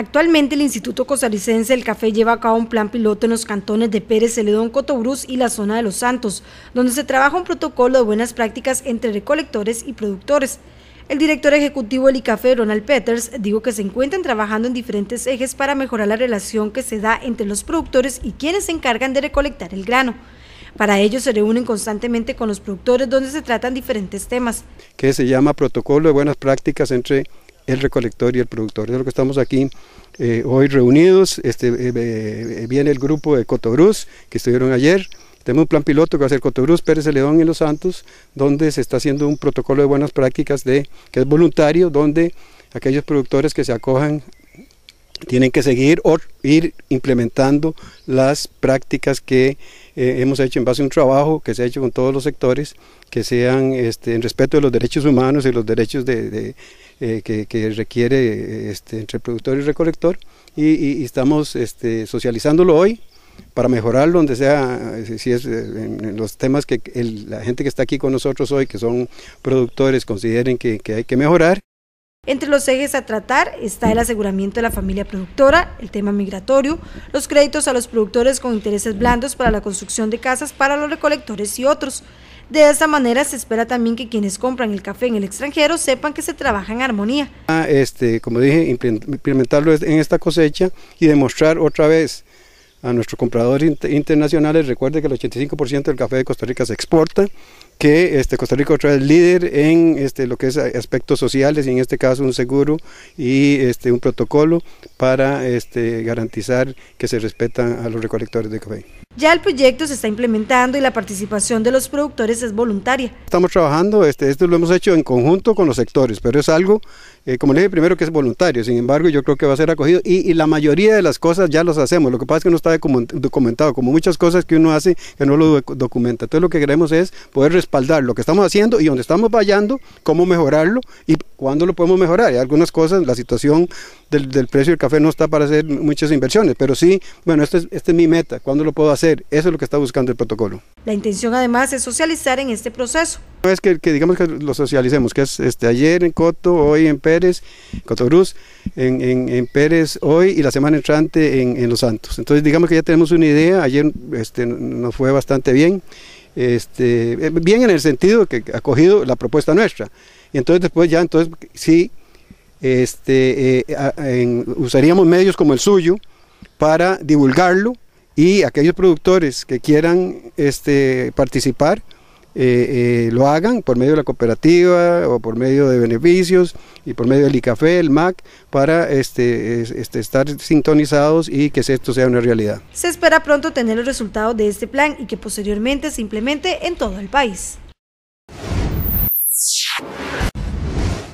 Actualmente el Instituto Costarricense del Café lleva a cabo un plan piloto en los cantones de Pérez Celedón, Cotobruz y la zona de Los Santos, donde se trabaja un protocolo de buenas prácticas entre recolectores y productores. El director ejecutivo del ICAFE, Ronald Peters, dijo que se encuentran trabajando en diferentes ejes para mejorar la relación que se da entre los productores y quienes se encargan de recolectar el grano. Para ello se reúnen constantemente con los productores donde se tratan diferentes temas. Que se llama protocolo de buenas prácticas entre el recolector y el productor. de lo que estamos aquí eh, hoy reunidos. Este, eh, eh, viene el grupo de Cotobruz que estuvieron ayer. Tenemos un plan piloto que va a ser Cotobruz, Pérez de León y Los Santos, donde se está haciendo un protocolo de buenas prácticas de, que es voluntario, donde aquellos productores que se acojan tienen que seguir o ir implementando las prácticas que eh, hemos hecho en base a un trabajo que se ha hecho con todos los sectores, que sean este, en respeto de los derechos humanos y los derechos de, eh, que, requiere este, entre productor y recolector. Y, estamos este, socializándolo hoy para mejorar donde sea, eh, si es en los temas que la gente que está aquí con nosotros hoy, que son productores, consideren que hay que mejorar. Entre los ejes a tratar está el aseguramiento de la familia productora, el tema migratorio, los créditos a los productores con intereses blandos para la construcción de casas para los recolectores y otros. De esa manera se espera también que quienes compran el café en el extranjero sepan que se trabaja en armonía. Ah, este, como dije, implementarlo en esta cosecha y demostrar otra vez a nuestros compradores internacionales. Recuerde que el 85% del café de Costa Rica se exporta, que este, Costa Rica otra vez líder en este, lo que es aspectos sociales y en este caso un seguro y este, un protocolo para este, garantizar que se respetan a los recolectores de café. Ya el proyecto se está implementando y la participación de los productores es voluntaria. Estamos trabajando, este, esto lo hemos hecho en conjunto con los sectores, pero es algo, eh, como le dije primero, que es voluntario, sin embargo yo creo que va a ser acogido y, y la mayoría de las cosas ya las hacemos, lo que pasa es que no documentado, como muchas cosas que uno hace que no lo documenta. Entonces lo que queremos es poder respaldar lo que estamos haciendo y donde estamos vayando cómo mejorarlo y cuándo lo podemos mejorar. Hay algunas cosas, la situación del, precio del café no está para hacer muchas inversiones, pero sí, bueno, esta es, este es mi meta, ¿cuándo lo puedo hacer? Eso es lo que está buscando el protocolo. La intención además es socializar en este proceso. es que, digamos que lo socialicemos, que es este, ayer en Coto, hoy en Pérez, Cotobruz, en, en, Pérez hoy y la semana entrante en, en Los Santos. Entonces, digamos, que ya tenemos una idea, ayer este, nos fue bastante bien, este, eh, bien en el sentido que ha cogido la propuesta nuestra. Y entonces después ya, entonces sí, este, eh, usaríamos medios como el suyo para divulgarlo y aquellos productores que quieran este, participar, eh, eh, lo hagan por medio de la cooperativa o por medio de beneficios y por medio del ICAFE, el MAC, para este, este, estar sintonizados y que esto sea una realidad. Se espera pronto tener el resultado de este plan y que posteriormente se implemente en todo el país.